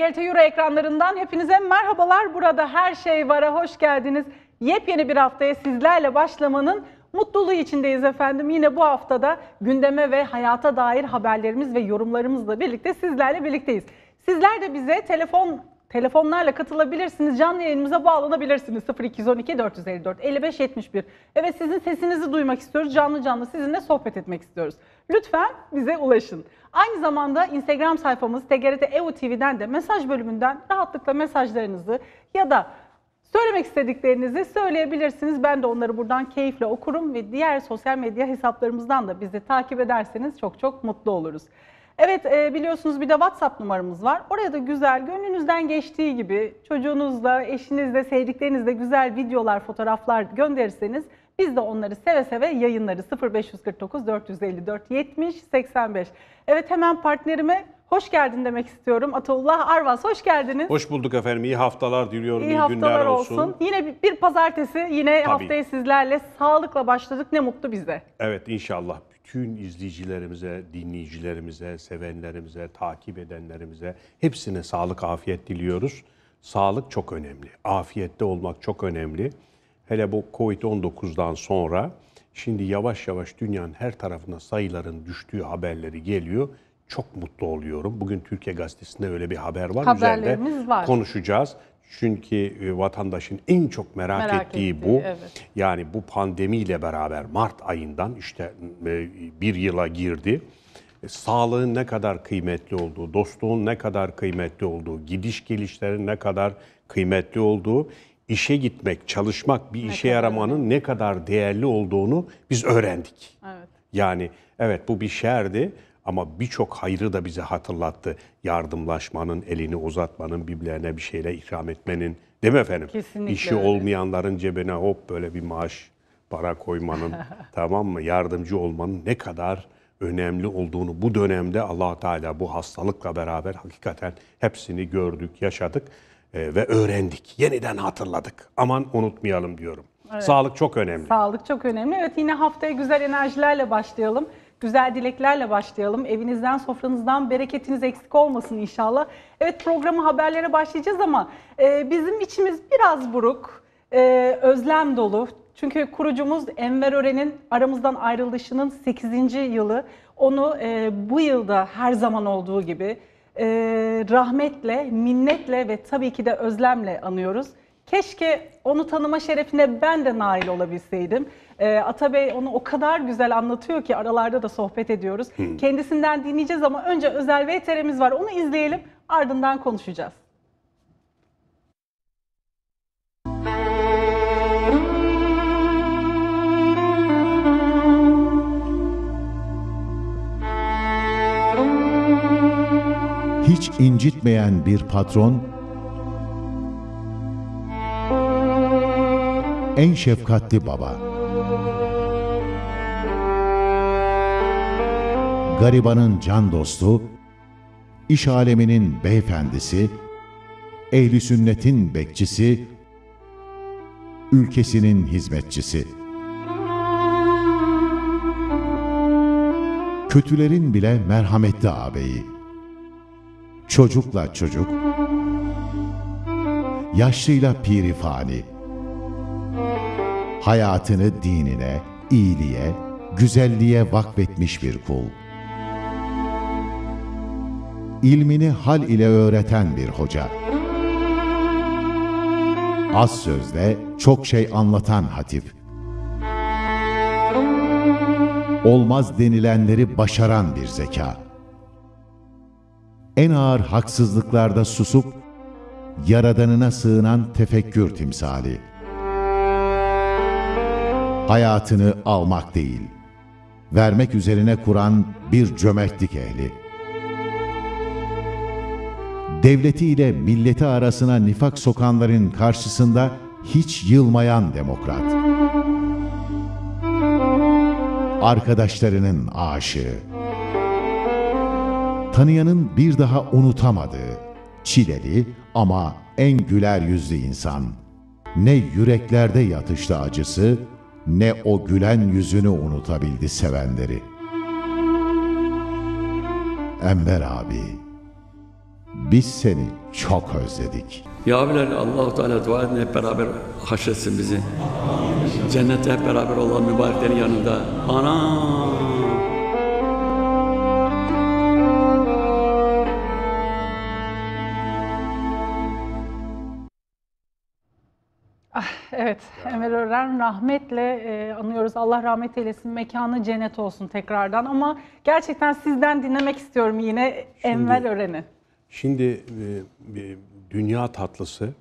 TGRT Euro ekranlarından hepinize merhabalar. Burada her şey vara hoş geldiniz. Yepyeni bir haftaya sizlerle başlamanın mutluluğu içindeyiz efendim. Yine bu haftada gündeme ve hayata dair haberlerimiz ve yorumlarımızla birlikte sizlerle birlikteyiz. Sizler de bize telefon telefonlarla katılabilirsiniz. Canlı yayınımıza bağlanabilirsiniz. 0212 454 55 71. Evet sizin sesinizi duymak istiyoruz. Canlı canlı sizinle sohbet etmek istiyoruz. Lütfen bize ulaşın. Aynı zamanda Instagram sayfamız TGRT EU TV'den de mesaj bölümünden rahatlıkla mesajlarınızı ya da Söylemek istediklerinizi söyleyebilirsiniz. Ben de onları buradan keyifle okurum ve diğer sosyal medya hesaplarımızdan da bizi takip ederseniz çok çok mutlu oluruz. Evet e, biliyorsunuz bir de WhatsApp numaramız var. Oraya da güzel gönlünüzden geçtiği gibi çocuğunuzla, eşinizle, sevdiklerinizle güzel videolar, fotoğraflar gönderirseniz biz de onları seve seve yayınları 0549 454 70 85. Evet hemen partnerime hoş geldin demek istiyorum. Ataullah Arvas hoş geldiniz. Hoş bulduk efendim. İyi haftalar diliyorum. İyi, İyi günler olsun. olsun. Yine bir, pazartesi yine Tabii. haftayı sizlerle sağlıkla başladık. Ne mutlu bize. Evet inşallah bütün izleyicilerimize, dinleyicilerimize, sevenlerimize, takip edenlerimize hepsine sağlık, afiyet diliyoruz. Sağlık çok önemli. Afiyette olmak çok önemli. Hele bu Covid-19'dan sonra şimdi yavaş yavaş dünyanın her tarafına sayıların düştüğü haberleri geliyor. Çok mutlu oluyorum. Bugün Türkiye Gazetesi'nde öyle bir haber var. Haberlerimiz Üzerinde var. konuşacağız. Çünkü e, vatandaşın en çok merak, merak ettiği, ettiği bu. Evet. Yani bu pandemiyle beraber Mart ayından işte e, bir yıla girdi. E, sağlığın ne kadar kıymetli olduğu, dostluğun ne kadar kıymetli olduğu, gidiş gelişlerin ne kadar kıymetli olduğu, işe gitmek, çalışmak, bir ne işe yaramanın ne kadar değerli olduğunu biz öğrendik. Evet. Yani evet bu bir şerdi ama birçok hayrı da bize hatırlattı. Yardımlaşmanın, elini uzatmanın, birbirlerine bir şeyle ikram etmenin. Değil mi efendim? Kesinlikle İşi öyle. olmayanların cebine hop böyle bir maaş, para koymanın, tamam mı? Yardımcı olmanın ne kadar önemli olduğunu bu dönemde allah Teala bu hastalıkla beraber hakikaten hepsini gördük, yaşadık e, ve öğrendik. Yeniden hatırladık. Aman unutmayalım diyorum. Evet. Sağlık çok önemli. Sağlık çok önemli. Evet yine haftaya güzel enerjilerle başlayalım güzel dileklerle başlayalım. Evinizden, sofranızdan bereketiniz eksik olmasın inşallah. Evet programı haberlere başlayacağız ama e, bizim içimiz biraz buruk, e, özlem dolu. Çünkü kurucumuz Enver Ören'in aramızdan ayrılışının 8. yılı. Onu e, bu yılda her zaman olduğu gibi e, rahmetle, minnetle ve tabii ki de özlemle anıyoruz. Keşke onu tanıma şerefine ben de nail olabilseydim. E, Atabey onu o kadar güzel anlatıyor ki aralarda da sohbet ediyoruz. Hmm. Kendisinden dinleyeceğiz ama önce özel VTR'miz var onu izleyelim ardından konuşacağız. Hiç incitmeyen bir patron en şefkatli baba. Garibanın can dostu, iş aleminin beyefendisi, ehli sünnetin bekçisi, ülkesinin hizmetçisi. Kötülerin bile merhametli ağabeyi. Çocukla çocuk, yaşlıyla pirifani, hayatını dinine, iyiliğe, güzelliğe vakfetmiş bir kul. İlmini hal ile öğreten bir hoca. Az sözde çok şey anlatan hatip. Olmaz denilenleri başaran bir zeka. En ağır haksızlıklarda susup, yaradanına sığınan tefekkür timsali hayatını almak değil, vermek üzerine kuran bir cömertlik ehli. Devleti ile milleti arasına nifak sokanların karşısında hiç yılmayan demokrat. Arkadaşlarının aşığı. Tanıyanın bir daha unutamadığı, çileli ama en güler yüzlü insan. Ne yüreklerde yatıştı acısı, ne o gülen yüzünü unutabildi sevenleri. Enver abi, biz seni çok özledik. Ya Bilal Allah-u Teala dua edin hep beraber haşretsin bizi. Cennette hep beraber olan mübareklerin yanında. Anam! Ah, evet, yani. Emel Ören rahmetle e, anıyoruz. Allah rahmet eylesin, mekanı cennet olsun tekrardan. Ama gerçekten sizden dinlemek istiyorum yine şimdi, Emel Ören'i. Şimdi e, bir dünya tatlısı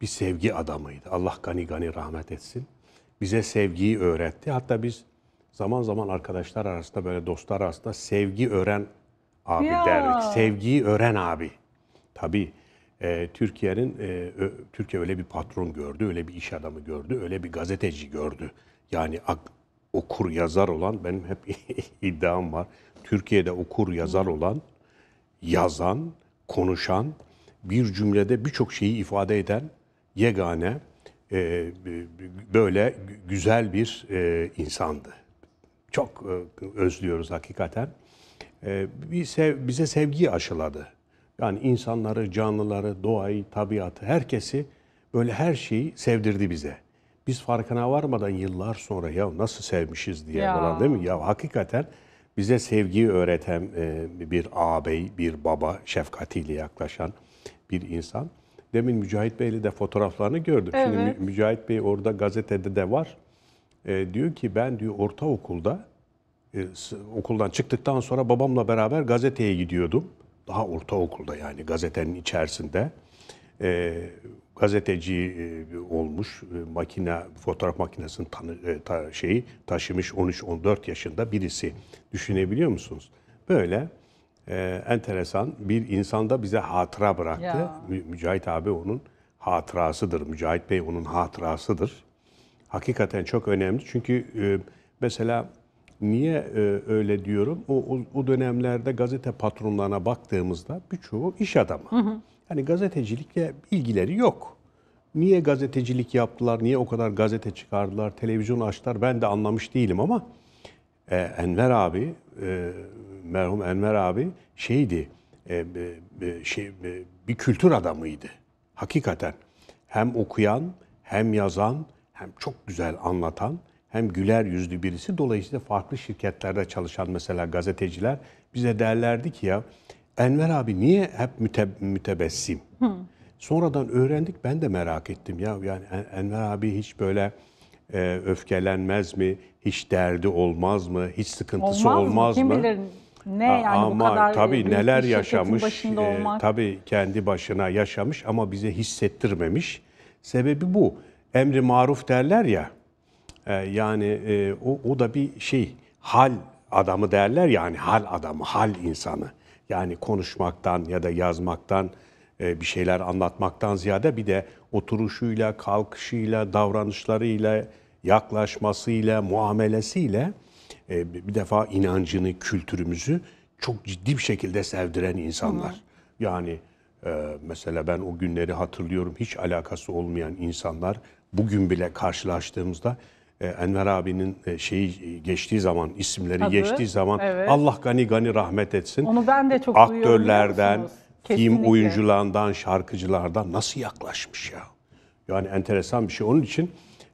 bir sevgi adamıydı. Allah gani gani rahmet etsin. Bize sevgiyi öğretti. Hatta biz zaman zaman arkadaşlar arasında böyle dostlar arasında sevgi öğren abi ya. derdik. Sevgiyi öğren abi. Tabii e, Türkiye'nin e, Türkiye öyle bir patron gördü, öyle bir iş adamı gördü, öyle bir gazeteci gördü. Yani okur yazar olan benim hep iddiam var. Türkiye'de okur yazar olan, yazan, konuşan, bir cümlede birçok şeyi ifade eden yegane e, böyle güzel bir e, insandı. Çok e, özlüyoruz hakikaten. E, bize, bize sevgiyi aşıladı yani insanları, canlıları, doğayı, tabiatı, herkesi böyle her şeyi sevdirdi bize. Biz farkına varmadan yıllar sonra ya nasıl sevmişiz diye ya. falan değil mi? Ya hakikaten bize sevgiyi öğreten e, bir ağabey, bir baba şefkatiyle yaklaşan bir insan. Demin Mücahit Bey'le de fotoğraflarını gördüm. Evet. Şimdi Mücahit Bey orada gazetede de var. E, diyor ki ben diyor ortaokulda e, okuldan çıktıktan sonra babamla beraber gazeteye gidiyordum daha ortaokulda yani gazetenin içerisinde e, gazeteci e, olmuş, e, makine fotoğraf makinesinin tanı, e, ta, şeyi taşımış 13-14 yaşında birisi. Düşünebiliyor musunuz? Böyle e, enteresan bir insanda bize hatıra bıraktı. Ya. Mücahit abi onun hatırasıdır. Mücahit Bey onun hatırasıdır. Hakikaten çok önemli çünkü e, mesela Niye e, öyle diyorum? O, o, o dönemlerde gazete patronlarına baktığımızda birçoğu iş adamı. Hı hı. Yani gazetecilikle ilgileri yok. Niye gazetecilik yaptılar, niye o kadar gazete çıkardılar, televizyon açtılar ben de anlamış değilim ama e, Enver abi, e, merhum Enver abi şeydi, e, e, şey, e, bir kültür adamıydı. Hakikaten hem okuyan, hem yazan, hem çok güzel anlatan hem güler yüzlü birisi. Dolayısıyla farklı şirketlerde çalışan mesela gazeteciler bize derlerdi ki ya Enver abi niye hep müte, mütebessim? Hı. Sonradan öğrendik ben de merak ettim ya yani Enver abi hiç böyle e, öfkelenmez mi? Hiç derdi olmaz mı? Hiç sıkıntısı olmaz, olmaz mı? Kim mı? bilir ne yani ama bu kadar tabii neler yaşamış. E, tabii kendi başına yaşamış ama bize hissettirmemiş. Sebebi bu. Emri maruf derler ya. Ee, yani e, o, o da bir şey, hal adamı derler yani hal adamı, hal insanı. Yani konuşmaktan ya da yazmaktan, e, bir şeyler anlatmaktan ziyade bir de oturuşuyla, kalkışıyla, davranışlarıyla, yaklaşmasıyla, muamelesiyle e, bir defa inancını, kültürümüzü çok ciddi bir şekilde sevdiren insanlar. hı. Yani e, mesela ben o günleri hatırlıyorum hiç alakası olmayan insanlar bugün bile karşılaştığımızda e, Enver abinin e, şeyi e, geçtiği zaman isimleri Tabii, geçtiği zaman evet. Allah gani gani rahmet etsin. Onu ben de çok aktörlerden, film oyuncularından, şarkıcılardan nasıl yaklaşmış ya. Yani enteresan bir şey. Onun için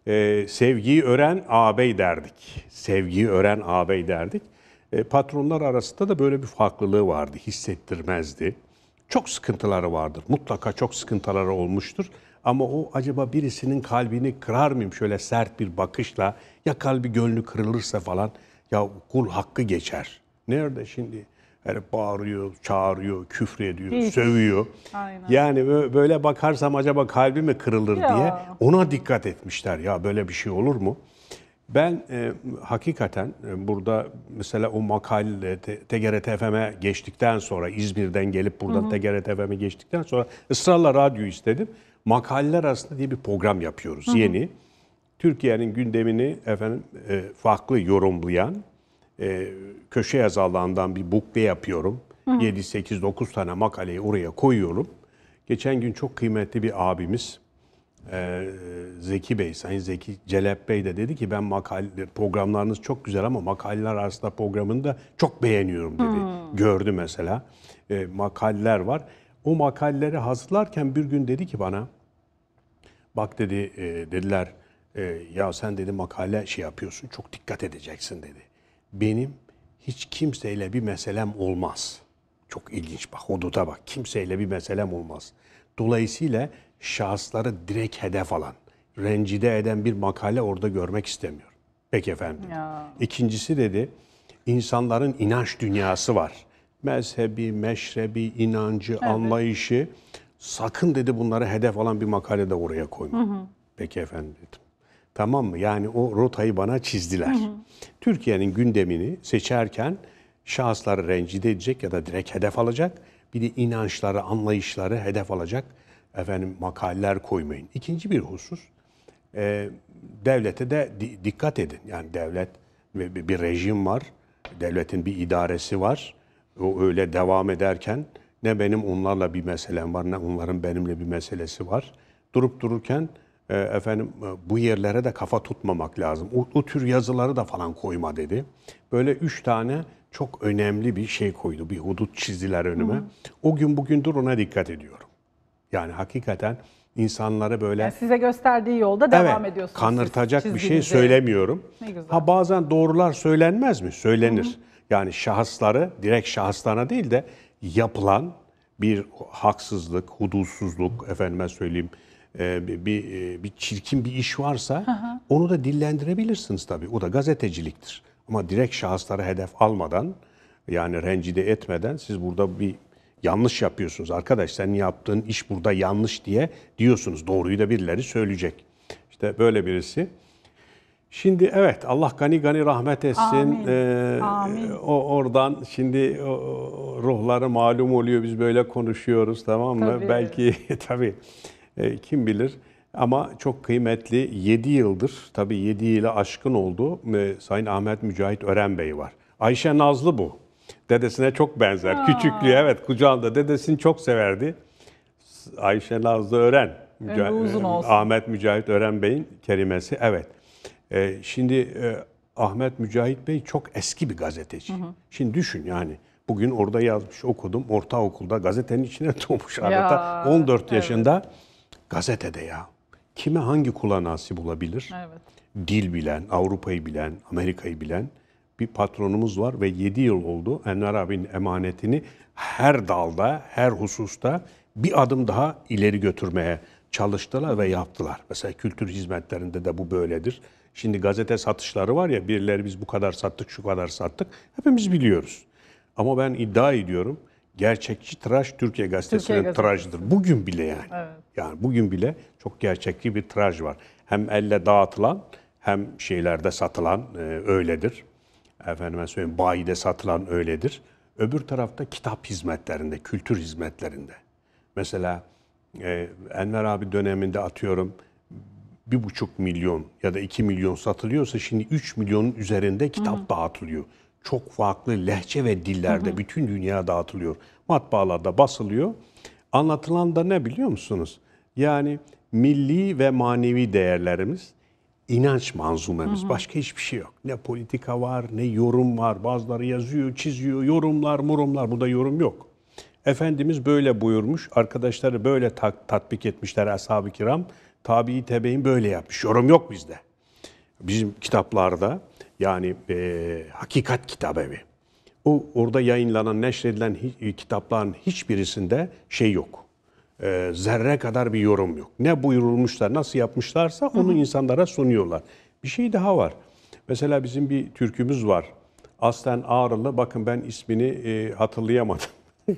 e, sevgiyi öğren ağabey derdik. Sevgiyi öğren ağabey derdik. E, patronlar arasında da böyle bir farklılığı vardı. Hissettirmezdi. Çok sıkıntıları vardır. Mutlaka çok sıkıntıları olmuştur. Ama o acaba birisinin kalbini kırar mıyım şöyle sert bir bakışla? Ya kalbi gönlü kırılırsa falan ya kul hakkı geçer. Nerede şimdi? Yani bağırıyor, çağırıyor, küfür ediyor, Hiç. sövüyor. Aynen. Yani böyle bakarsam acaba kalbi mi kırılır ya. diye ona dikkat etmişler. Ya böyle bir şey olur mu? Ben e, hakikaten e, burada mesela o makale TGRT FM'e geçtikten sonra İzmir'den gelip buradan TGRT FM'e geçtikten sonra ısrarla radyo istedim makaleler arasında diye bir program yapıyoruz hı hı. yeni. Türkiye'nin gündemini efendim e, farklı yorumlayan e, köşe yazarlarından bir bukle yapıyorum. Hı hı. 7 8 9 tane makaleyi oraya koyuyorum. Geçen gün çok kıymetli bir abimiz e, Zeki Bey, Sayın Zeki Celep Bey de dedi ki ben makale programlarınız çok güzel ama makaleler arasında programını da çok beğeniyorum dedi. Hmm. Gördü mesela. E, makaleler var o makaleleri hazırlarken bir gün dedi ki bana, bak dedi e, dediler e, ya sen dedi makale şey yapıyorsun çok dikkat edeceksin dedi. Benim hiç kimseyle bir meselem olmaz. Çok ilginç bak huduta bak kimseyle bir meselem olmaz. Dolayısıyla şahısları direkt hedef alan, rencide eden bir makale orada görmek istemiyor. Peki efendim. Ya. İkincisi dedi insanların inanç dünyası var mezhebi, meşrebi, inancı, evet. anlayışı sakın dedi bunları hedef alan bir makale de oraya koyma. Hı hı. Peki efendim dedim. Tamam mı? Yani o rotayı bana çizdiler. Türkiye'nin gündemini seçerken şahısları rencide edecek ya da direkt hedef alacak. Bir de inançları, anlayışları hedef alacak efendim makaleler koymayın. İkinci bir husus e, devlete de di dikkat edin. Yani devlet ve bir rejim var. Devletin bir idaresi var o öyle devam ederken ne benim onlarla bir meselem var ne onların benimle bir meselesi var. Durup dururken e, efendim e, bu yerlere de kafa tutmamak lazım. O, o tür yazıları da falan koyma dedi. Böyle üç tane çok önemli bir şey koydu. Bir hudut çizdiler önüme. Hı O gün bugündür ona dikkat ediyorum. Yani hakikaten insanlara böyle... Yani size gösterdiği yolda evet, devam ediyorsunuz. Kanırtacak siz, bir şey söylemiyorum. Ne güzel. Ha bazen doğrular söylenmez mi? Söylenir. hı. Yani şahısları, direkt şahıslarına değil de yapılan bir haksızlık, hudutsuzluk, efendime söyleyeyim e, bir, bir, e, bir çirkin bir iş varsa hı hı. onu da dillendirebilirsiniz tabii. O da gazeteciliktir. Ama direkt şahısları hedef almadan yani rencide etmeden siz burada bir yanlış yapıyorsunuz. Arkadaş senin yaptığın iş burada yanlış diye diyorsunuz. Doğruyu da birileri söyleyecek. İşte böyle birisi Şimdi evet Allah gani gani rahmet etsin. Amin. Ee, Amin. O oradan şimdi o, ruhları malum oluyor biz böyle konuşuyoruz tamam mı? Tabii. Belki tabii e, kim bilir ama çok kıymetli 7 yıldır tabii 7 ile aşkın oldu e, Sayın Ahmet Mücahit Ören Bey var. Ayşe Nazlı bu. Dedesine çok benzer. Aa. Küçüklüğü evet kucağında dedesini çok severdi. Ayşe Nazlı Ören. Müca- uzun e, olsun. Ahmet Mücahit Ören Bey'in kelimesi evet. E, şimdi e, Ahmet Mücahit Bey çok eski bir gazeteci. Hı hı. Şimdi düşün yani. Bugün orada yazmış, okudum. Ortaokulda gazetenin içine doğmuş adeta. 14 evet. yaşında gazetede ya. Kime hangi kula nasip olabilir? Evet. Dil bilen, Avrupa'yı bilen, Amerika'yı bilen bir patronumuz var ve 7 yıl oldu. Enver abinin emanetini her dalda, her hususta bir adım daha ileri götürmeye çalıştılar ve yaptılar. Mesela kültür hizmetlerinde de bu böyledir. Şimdi gazete satışları var ya birileri biz bu kadar sattık şu kadar sattık hepimiz biliyoruz. Ama ben iddia ediyorum gerçekçi tıraş Türkiye gazetesinin Türkiye tıraşıdır. Bugün bile yani. Evet. Yani bugün bile çok gerçekçi bir tıraş var. Hem elle dağıtılan hem şeylerde satılan e, öyledir. Efendime söyleyeyim bayide satılan öyledir. Öbür tarafta kitap hizmetlerinde, kültür hizmetlerinde. Mesela e, Enver abi döneminde atıyorum bir buçuk milyon ya da iki milyon satılıyorsa şimdi üç milyonun üzerinde kitap Hı-hı. dağıtılıyor. Çok farklı lehçe ve dillerde Hı-hı. bütün dünya dağıtılıyor. Matbaalarda basılıyor. Anlatılan da ne biliyor musunuz? Yani milli ve manevi değerlerimiz, inanç manzumemiz. Hı hı. Başka hiçbir şey yok. Ne politika var, ne yorum var. Bazıları yazıyor, çiziyor, yorumlar, murumlar. Burada yorum yok. Efendimiz böyle buyurmuş, arkadaşları böyle ta- tatbik etmişler ashab-ı kiram. Tabi Tebe'in böyle yapmış. Yorum yok bizde. Bizim kitaplarda yani e, hakikat kitabevi. O orada yayınlanan, neşredilen e, kitapların hiçbirisinde şey yok. E, zerre kadar bir yorum yok. Ne buyurulmuşlar, nasıl yapmışlarsa onu insanlara sunuyorlar. Bir şey daha var. Mesela bizim bir türkümüz var. Aslen Ağrılı. Bakın ben ismini e, hatırlayamadım. e,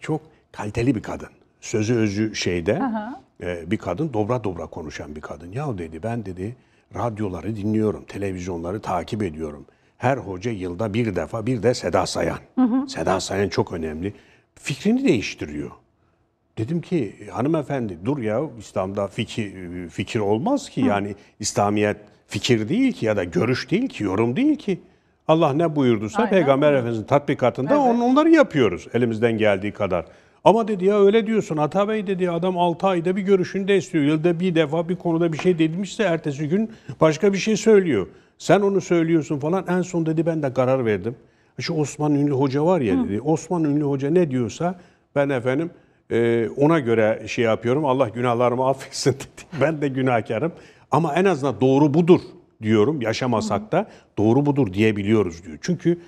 çok kaliteli bir kadın. Sözü özü şeyde. Aha. Ee, bir kadın dobra dobra konuşan bir kadın. Ya dedi ben dedi radyoları dinliyorum, televizyonları takip ediyorum. Her hoca yılda bir defa bir de Seda Sayan. Hı hı. Seda Sayan çok önemli. Fikrini değiştiriyor. Dedim ki hanımefendi dur ya İslam'da fikir, fikir olmaz ki. Hı. Yani İslamiyet fikir değil ki ya da görüş değil ki, yorum değil ki. Allah ne buyurduysa Aynen. Peygamber Efendimiz'in tatbikatında evet. onları yapıyoruz elimizden geldiği kadar. Ama dedi ya öyle diyorsun Ata Bey dedi adam 6 ayda bir görüşünü de istiyor. Yılda bir defa bir konuda bir şey denilmişse ertesi gün başka bir şey söylüyor. Sen onu söylüyorsun falan. En son dedi ben de karar verdim. E şu Osman Ünlü Hoca var ya dedi. Hı. Osman Ünlü Hoca ne diyorsa ben efendim e, ona göre şey yapıyorum. Allah günahlarımı affetsin dedi. Ben de günahkarım. Ama en azından doğru budur diyorum. Yaşamasak da doğru budur diyebiliyoruz diyor. Çünkü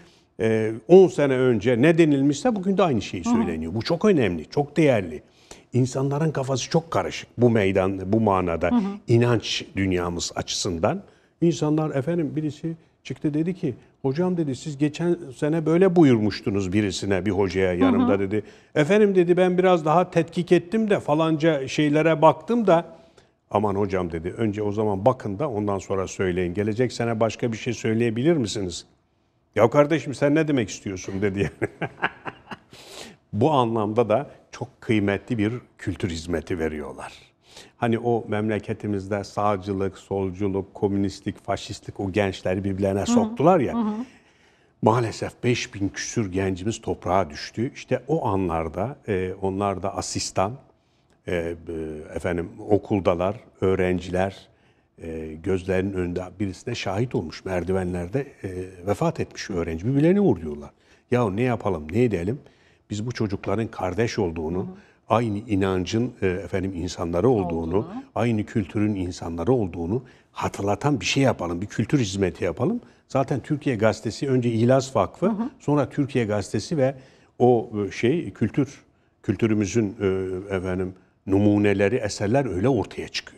10 ee, sene önce ne denilmişse bugün de aynı şey söyleniyor. Bu çok önemli, çok değerli. İnsanların kafası çok karışık bu meydan, bu manada inanç dünyamız açısından. İnsanlar efendim birisi çıktı dedi ki hocam dedi siz geçen sene böyle buyurmuştunuz birisine bir hocaya yanımda dedi. Efendim dedi ben biraz daha tetkik ettim de falanca şeylere baktım da aman hocam dedi önce o zaman bakın da ondan sonra söyleyin. Gelecek sene başka bir şey söyleyebilir misiniz? Ya kardeşim sen ne demek istiyorsun dedi yani. Bu anlamda da çok kıymetli bir kültür hizmeti veriyorlar. Hani o memleketimizde sağcılık, solculuk, komünistlik, faşistlik o gençleri birbirlerine soktular ya. Hı hı. Maalesef 5000 küsür gencimiz toprağa düştü. İşte o anlarda e, onlar da asistan, e, efendim okuldalar, öğrenciler, e, gözlerinin önünde birisine şahit olmuş merdivenlerde e, vefat etmiş öğrenci. Birbirlerini vurduyorlar. Ya ne yapalım, ne edelim? Biz bu çocukların kardeş olduğunu, hı hı. aynı inancın e, efendim insanları olduğunu, olduğunu, aynı kültürün insanları olduğunu hatırlatan bir şey yapalım, bir kültür hizmeti yapalım. Zaten Türkiye Gazetesi önce İhlas Vakfı, hı hı. sonra Türkiye Gazetesi ve o e, şey kültür kültürümüzün e, efendim numuneleri, eserler öyle ortaya çıkıyor.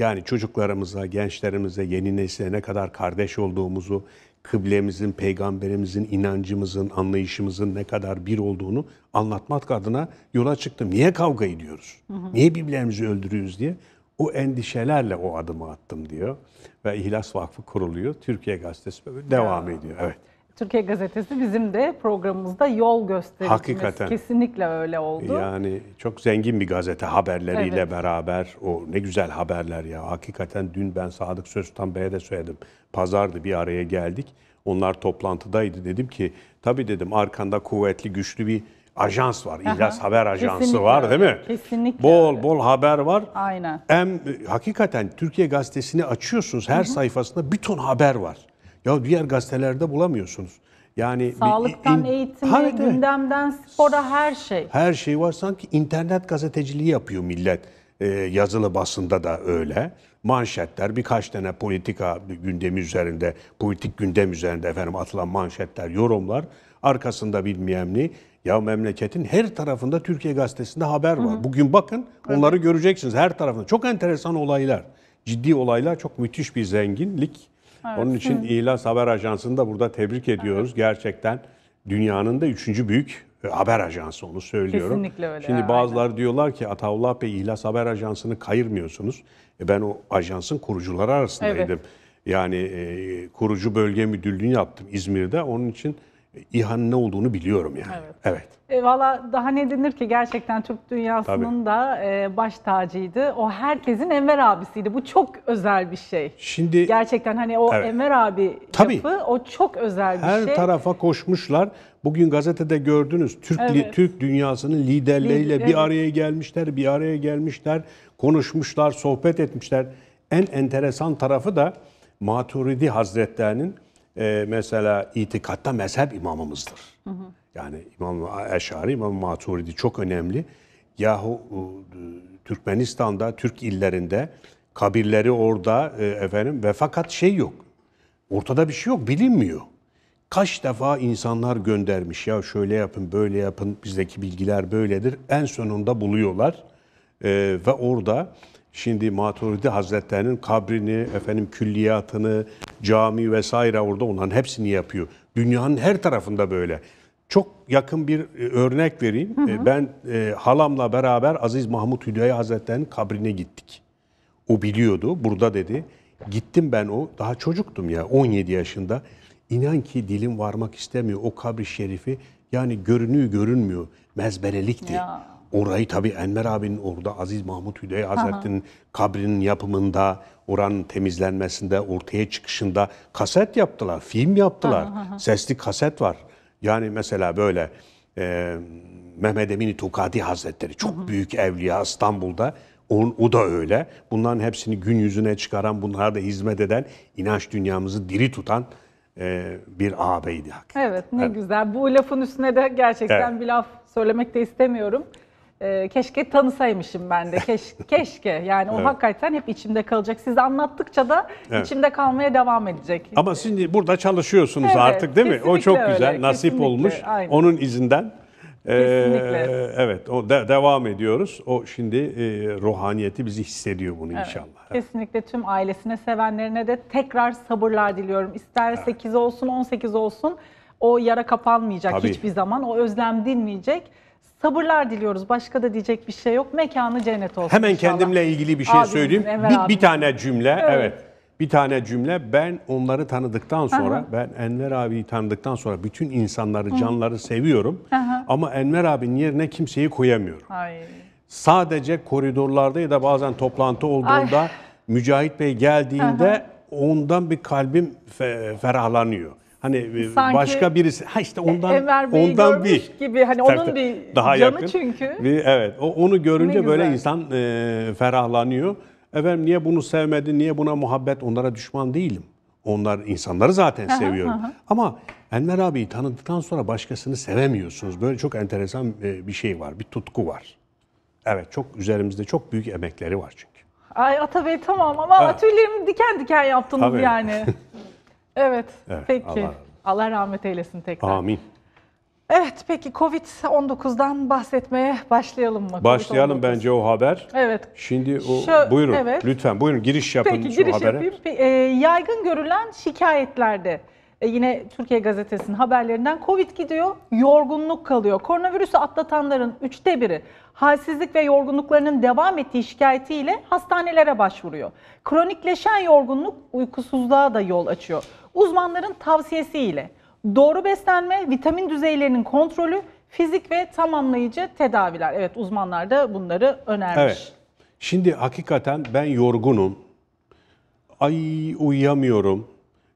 Yani çocuklarımıza, gençlerimize, yeni nesle ne kadar kardeş olduğumuzu, kıblemizin, peygamberimizin, inancımızın, anlayışımızın ne kadar bir olduğunu anlatmak adına yola çıktım. Niye kavga ediyoruz? Niye birbirlerimizi öldürüyoruz diye. O endişelerle o adımı attım diyor. Ve İhlas Vakfı kuruluyor. Türkiye Gazetesi devam ya. ediyor. Evet. Türkiye Gazetesi bizim de programımızda yol göstericimiz. Hakikaten. Kesinlikle öyle oldu. Yani çok zengin bir gazete haberleriyle evet. beraber. O ne güzel haberler ya. Hakikaten dün ben Sadık Söztan Bey'e de söyledim. Pazardı bir araya geldik. Onlar toplantıdaydı. Dedim ki tabii dedim arkanda kuvvetli güçlü bir ajans var. İhlas Aha, Haber Ajansı kesinlikle var öyle. değil mi? Kesinlikle. Bol öyle. bol haber var. Aynen. Hem e, hakikaten Türkiye Gazetesi'ni açıyorsunuz her Hı-hı. sayfasında bir ton haber var. Ya diğer gazetelerde bulamıyorsunuz. Yani sağlıktan bir, in, eğitime, ha, gündemden spora her şey. Her şey var sanki internet gazeteciliği yapıyor millet. Ee, yazılı basında da öyle. Manşetler birkaç tane politika gündemi üzerinde, politik gündem üzerinde efendim atılan manşetler, yorumlar arkasında bilmem ne. Ya memleketin her tarafında Türkiye gazetesinde haber var. Hı hı. Bugün bakın onları evet. göreceksiniz her tarafında. Çok enteresan olaylar. Ciddi olaylar, çok müthiş bir zenginlik onun için Hı. İhlas Haber Ajansı'nı da burada tebrik ediyoruz. Evet. Gerçekten dünyanın da üçüncü büyük e, haber ajansı onu söylüyorum. Kesinlikle öyle. Şimdi bazılar aynen. diyorlar ki Ataullah Bey İhlas Haber Ajansı'nı kayırmıyorsunuz. E ben o ajansın kurucuları arasındaydım. Evet. Yani e, kurucu bölge müdürlüğünü yaptım İzmir'de. Onun için İHA'nın ne olduğunu biliyorum yani. Evet. evet. E, Valla daha ne denir ki gerçekten Türk dünyasının Tabii. da e, baş tacıydı. O herkesin Enver abisiydi. Bu çok özel bir şey. Şimdi gerçekten hani o evet. Enver abi Tabii. yapı o çok özel bir Her şey. Her tarafa koşmuşlar. Bugün gazetede gördünüz Türk evet. li, Türk dünyasının liderleriyle Lider, bir evet. araya gelmişler, bir araya gelmişler, konuşmuşlar, sohbet etmişler. En enteresan tarafı da Maturidi Hazretlerinin e, mesela itikatta mezhep imamımızdır. Hı hı. Yani İmam Eşari, İmam Maturidi çok önemli. Yahu e, Türkmenistan'da, Türk illerinde kabirleri orada e, efendim ve fakat şey yok. Ortada bir şey yok, bilinmiyor. Kaç defa insanlar göndermiş ya şöyle yapın, böyle yapın, bizdeki bilgiler böyledir. En sonunda buluyorlar e, ve orada şimdi Maturidi Hazretlerinin kabrini, efendim külliyatını, cami vesaire orada olan hepsini yapıyor. Dünyanın her tarafında böyle. Çok yakın bir e, örnek vereyim. Hı e, hı. Ben e, halamla beraber Aziz Mahmut Hüdayi Hazretleri'nin kabrine gittik. O biliyordu. Burada dedi. Gittim ben o. Daha çocuktum ya 17 yaşında. İnan ki dilim varmak istemiyor. O kabri şerifi yani görünüyor görünmüyor. Mezberelikti. Ya. Orayı tabii Enver abinin orada Aziz Mahmut Hüdeyi Hazretleri'nin kabrinin yapımında, oran temizlenmesinde, ortaya çıkışında kaset yaptılar, film yaptılar. Aha, aha. Sesli kaset var. Yani mesela böyle e, Mehmet Emin Tukadi Hazretleri çok hı büyük evliya İstanbul'da. On, o da öyle. Bunların hepsini gün yüzüne çıkaran, bunlara da hizmet eden, inanç dünyamızı diri tutan e, bir ağabeydi hakikaten. Evet ne evet. güzel. Bu lafın üstüne de gerçekten evet. bir laf söylemek de istemiyorum. E, keşke tanısaymışım ben de. Keş, keşke. Yani o evet. hakikaten hep içimde kalacak. Siz anlattıkça da evet. içimde kalmaya devam edecek. Ama şimdi burada çalışıyorsunuz evet, artık değil mi? O çok güzel. nasip kesinlikle. olmuş. Aynen. Onun izinden. Ee, kesinlikle. evet, o de, devam ediyoruz. O şimdi e, ruhaniyeti bizi hissediyor bunu evet, inşallah. Kesinlikle tüm ailesine, sevenlerine de tekrar sabırlar diliyorum. İster evet. 8 olsun, 18 olsun o yara kapanmayacak Tabii. hiçbir zaman. O özlem dinmeyecek. Sabırlar diliyoruz. Başka da diyecek bir şey yok. Mekanı cennet olsun. Hemen inşallah. kendimle ilgili bir şey abimizin, söyleyeyim. Emel bir, bir tane cümle. Evet. evet. Bir tane cümle. Ben onları tanıdıktan sonra, Aha. ben Enver abiyi tanıdıktan sonra bütün insanları, canları Hı. seviyorum. Aha. Ama Enver abinin yerine kimseyi koyamıyorum. Ay. Sadece koridorlarda ya da bazen toplantı olduğunda Ay. Mücahit Bey geldiğinde Aha. ondan bir kalbim fe ferahlanıyor. Hani e, Sanki başka birisi ha işte ondan ondan bir gibi hani onun bir daha canı yakın. çünkü. Bir, evet. O onu görünce böyle insan e, ferahlanıyor. Efendim niye bunu sevmedin? Niye buna muhabbet? Onlara düşman değilim. Onlar insanları zaten seviyorum. Ama Enver abiyi tanıdıktan sonra başkasını sevemiyorsunuz. Böyle çok enteresan e, bir şey var. Bir tutku var. Evet çok üzerimizde çok büyük emekleri var çünkü. Ay ata bey tamam ama evet. tüylerimi diken diken yaptınız Tabii. yani. Evet, evet peki. Allah, Allah rahmet eylesin tekrar. Amin. Evet peki Covid-19'dan bahsetmeye başlayalım mı? Başlayalım COVID-19. bence o haber. Evet. Şimdi o şu, buyurun evet. lütfen buyurun giriş yapın peki, şu giriş habere. Yapayım. E, yaygın görülen şikayetlerde e, yine Türkiye Gazetesi'nin haberlerinden Covid gidiyor, yorgunluk kalıyor. Koronavirüsü atlatanların üçte biri halsizlik ve yorgunluklarının devam ettiği şikayetiyle hastanelere başvuruyor. Kronikleşen yorgunluk uykusuzluğa da yol açıyor. Uzmanların tavsiyesiyle doğru beslenme, vitamin düzeylerinin kontrolü, fizik ve tamamlayıcı tedaviler. Evet uzmanlar da bunları önermiş. Evet. Şimdi hakikaten ben yorgunum. Ay uyuyamıyorum.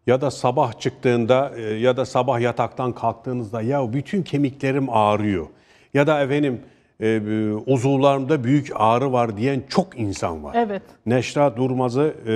Ya da sabah çıktığında e, ya da sabah yataktan kalktığınızda ya bütün kemiklerim ağrıyor. Ya da efendim e, e uzuvlarımda büyük ağrı var diyen çok insan var. Evet. Neşra Durmaz'ı e,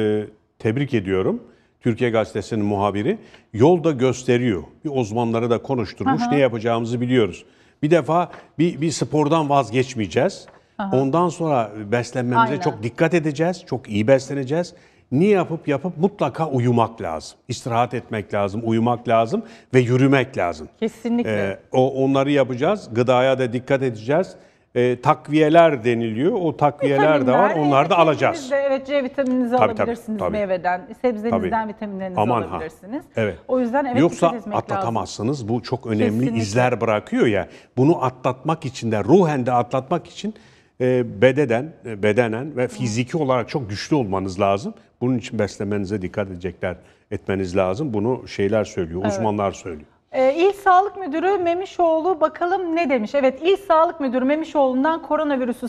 tebrik ediyorum. Türkiye Gazetesi'nin muhabiri. Yolda gösteriyor. Bir uzmanları da konuşturmuş. Aha. Ne yapacağımızı biliyoruz. Bir defa bir, bir spordan vazgeçmeyeceğiz. Aha. Ondan sonra beslenmemize Aynen. çok dikkat edeceğiz. Çok iyi besleneceğiz ne yapıp yapıp mutlaka uyumak lazım. İstirahat etmek lazım, uyumak lazım ve yürümek lazım. Kesinlikle. Ee, o onları yapacağız. Gıdaya da dikkat edeceğiz e, takviyeler deniliyor. O takviyeler de var. Onları da alacağız. De, evet C vitamininizi tabii, alabilirsiniz tabii, meyveden. Sebzenizden tabii. vitaminlerinizi Aman alabilirsiniz. Ha. Evet. O yüzden evet Yoksa atlatamazsınız. Lazım. Bu çok önemli Kesinlikle. izler bırakıyor ya. Bunu atlatmak için de ruhen de atlatmak için e, bededen, e, bedenen ve fiziki olarak çok güçlü olmanız lazım. Bunun için beslemenize dikkat edecekler etmeniz lazım. Bunu şeyler söylüyor, evet. uzmanlar söylüyor. Ee, İl Sağlık Müdürü Memişoğlu bakalım ne demiş? Evet İl Sağlık Müdürü Memişoğlu'ndan koronavirüsü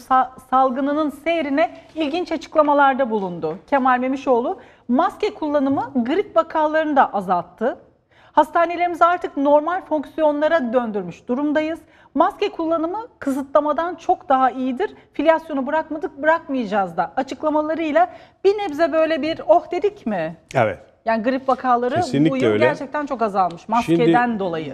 salgınının seyrine ilginç açıklamalarda bulundu. Kemal Memişoğlu maske kullanımı grip vakalarını da azalttı. Hastanelerimizi artık normal fonksiyonlara döndürmüş durumdayız. Maske kullanımı kısıtlamadan çok daha iyidir. Filyasyonu bırakmadık, bırakmayacağız da açıklamalarıyla bir nebze böyle bir oh dedik mi? Evet. Yani grip vakaları Kesinlikle bu yıl öyle. gerçekten çok azalmış maskeden Şimdi, dolayı.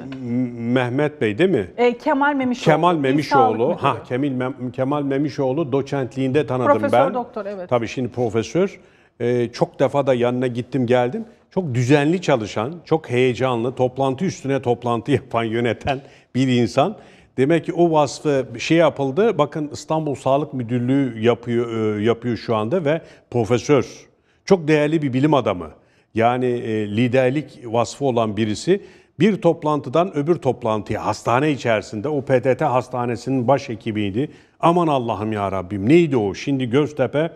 Mehmet Bey değil mi? E, Kemal Memişoğlu. Kemal Memişoğlu. Ha Kemal Kemal Memişoğlu doçentliğinde tanıdım profesör, ben. Profesör doktor evet. Tabii şimdi profesör. Ee, çok defa da yanına gittim geldim çok düzenli çalışan, çok heyecanlı, toplantı üstüne toplantı yapan, yöneten bir insan. Demek ki o vasfı şey yapıldı. Bakın İstanbul Sağlık Müdürlüğü yapıyor e, yapıyor şu anda ve profesör. Çok değerli bir bilim adamı. Yani e, liderlik vasfı olan birisi bir toplantıdan öbür toplantıya hastane içerisinde o PTT hastanesinin baş ekibiydi. Aman Allah'ım ya Rabbim neydi o? Şimdi Göztepe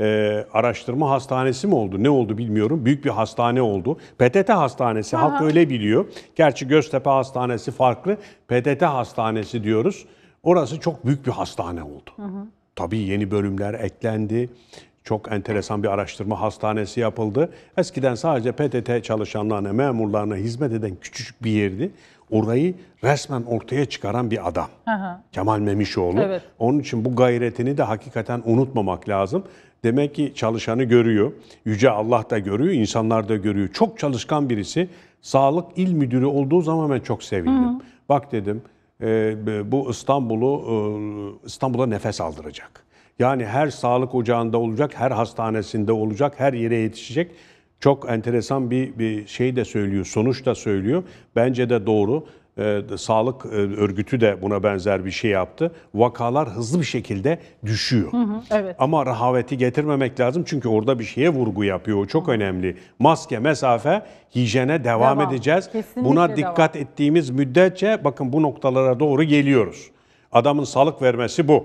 e, araştırma hastanesi mi oldu? Ne oldu bilmiyorum. Büyük bir hastane oldu. PTT hastanesi Aha. halk öyle biliyor. Gerçi Göztepe Hastanesi farklı. PTT hastanesi diyoruz. Orası çok büyük bir hastane oldu. Hı hı. Tabii yeni bölümler eklendi. Çok enteresan bir araştırma hastanesi yapıldı. Eskiden sadece PTT çalışanlarına, memurlarına hizmet eden küçücük bir yerdi. Orayı resmen ortaya çıkaran bir adam. Hı hı. Kemal Memişoğlu. Evet. Onun için bu gayretini de hakikaten unutmamak lazım. Demek ki çalışanı görüyor. Yüce Allah da görüyor, insanlar da görüyor. Çok çalışkan birisi. Sağlık il müdürü olduğu zaman ben çok sevindim. Hı. Bak dedim e, bu İstanbul'u e, İstanbul'a nefes aldıracak. Yani her sağlık ocağında olacak, her hastanesinde olacak, her yere yetişecek. Çok enteresan bir, bir şey de söylüyor, sonuç da söylüyor. Bence de doğru e, sağlık e, örgütü de buna benzer bir şey yaptı. Vakalar hızlı bir şekilde düşüyor. Hı hı, evet. Ama rahaveti getirmemek lazım çünkü orada bir şeye vurgu yapıyor. O çok önemli. Maske, mesafe, hijyene devam, devam. edeceğiz. Kesinlikle buna dikkat devam. ettiğimiz müddetçe bakın bu noktalara doğru geliyoruz. Adamın sağlık vermesi bu.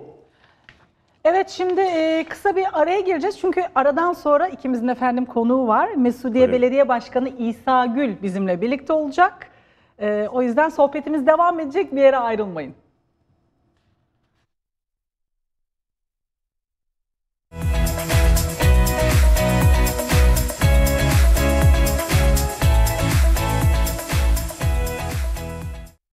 Evet şimdi e, kısa bir araya gireceğiz çünkü aradan sonra ikimizin efendim konuğu var. Mesudiye Öyle. Belediye Başkanı İsa Gül bizimle birlikte olacak. Ee, o yüzden sohbetimiz devam edecek bir yere ayrılmayın.